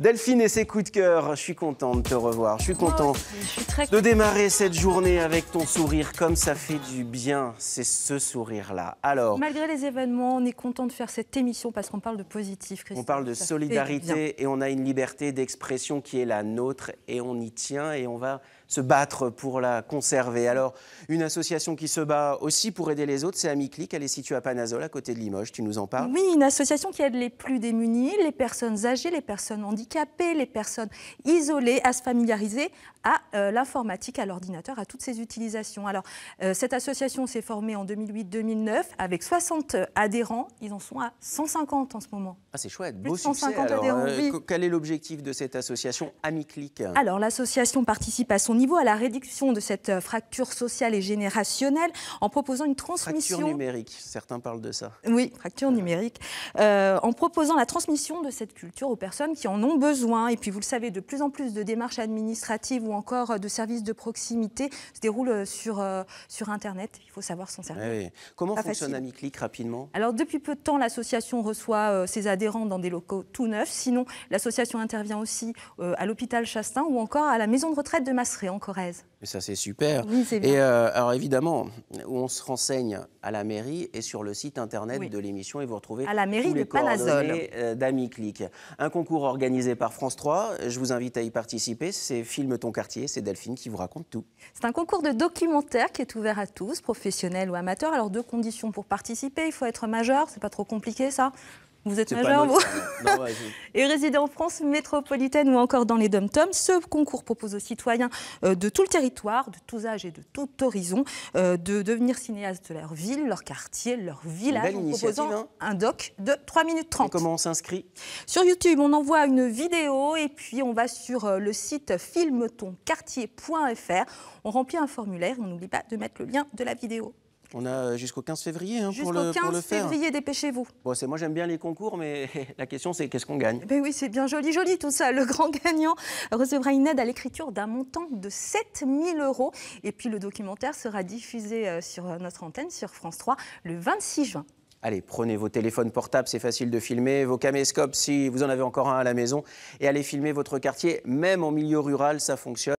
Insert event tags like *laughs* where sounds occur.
Delphine et ses coups de cœur, je suis content de te revoir. Je suis content de démarrer cette journée avec ton sourire, comme ça fait du bien. C'est ce sourire-là. Alors, malgré les événements, on est content de faire cette émission parce qu'on parle de positif. On parle de solidarité et on a une liberté d'expression qui est la nôtre et on y tient et on va se battre pour la conserver. Alors, une association qui se bat aussi pour aider les autres, c'est Amiclic. Elle est située à Panazol, à côté de Limoges. Tu nous en parles Oui, une association qui aide les plus démunis, les personnes âgées, les personnes handicapées, les personnes isolées à se familiariser à euh, l'informatique, à l'ordinateur, à toutes ses utilisations. Alors, euh, cette association s'est formée en 2008-2009 avec 60 adhérents. Ils en sont à 150 en ce moment. Ah, c'est chouette, beau 150 succès. Euh, oui. Quel est l'objectif de cette association Amiclic Alors, l'association participe à son niveau à la réduction de cette euh, fracture sociale et générationnelle en proposant une transmission. Fracture numérique, certains parlent de ça. Oui, fracture numérique. Euh, en proposant la transmission de cette culture aux personnes qui en ont besoin. Et puis, vous le savez, de plus en plus de démarches administratives ou encore euh, de services de proximité se déroulent sur, sur Internet. Il faut savoir s'en servir. Comment fonctionne Amiclic rapidement Alors, depuis peu de temps, l'association reçoit ses adhérents dans des locaux tout neufs. Sinon, l'association intervient aussi à l'hôpital Chastain ou encore à la maison de retraite de Masseré Corrèze. ça, c'est super. Et euh, alors, évidemment, on se renseigne à la mairie et sur le site internet de l'émission et vous retrouvez à la mairie tous les euh, Un concours organisé par France 3. Je vous invite à y participer. C'est Filme ton quartier. C'est Delphine qui vous raconte tout. C'est un concours de documentaire qui est ouvert à tous, professionnels ou amateurs. Alors, deux conditions pour participer. Il faut être majeur. C'est pas trop compliqué, ça vous êtes majeur, vous *laughs* Et résidez en France métropolitaine ou encore dans les dom-toms. Ce concours propose aux citoyens euh, de tout le territoire, de tous âges et de tout horizon, euh, de devenir cinéaste de leur ville, leur quartier, leur village, en proposant hein. un doc de 3 minutes 30. comment on s'inscrit Sur YouTube, on envoie une vidéo et puis on va sur euh, le site filmetonquartier.fr. On remplit un formulaire, on n'oublie pas de mettre le lien de la vidéo. On a euh, jusqu'au 15 février hein, pour, le, faire. Jusqu'au 15 février, dépêchez-vous. moi j'aime bien les concours, mais *laughs* la question c'est qu'est-ce qu'on gagne eh ben Oui, c'est bien joli, joli tout ça. Le grand gagnant recevra une aide à l'écriture d'un montant de 7000 euros. Et puis le documentaire sera diffusé euh, sur notre antenne, sur France 3, le 26 juin. Allez, prenez vos téléphones portables, c'est facile de filmer, vos caméscopes si vous en avez encore un à la maison, et allez filmer votre quartier, même en milieu rural, ça fonctionne.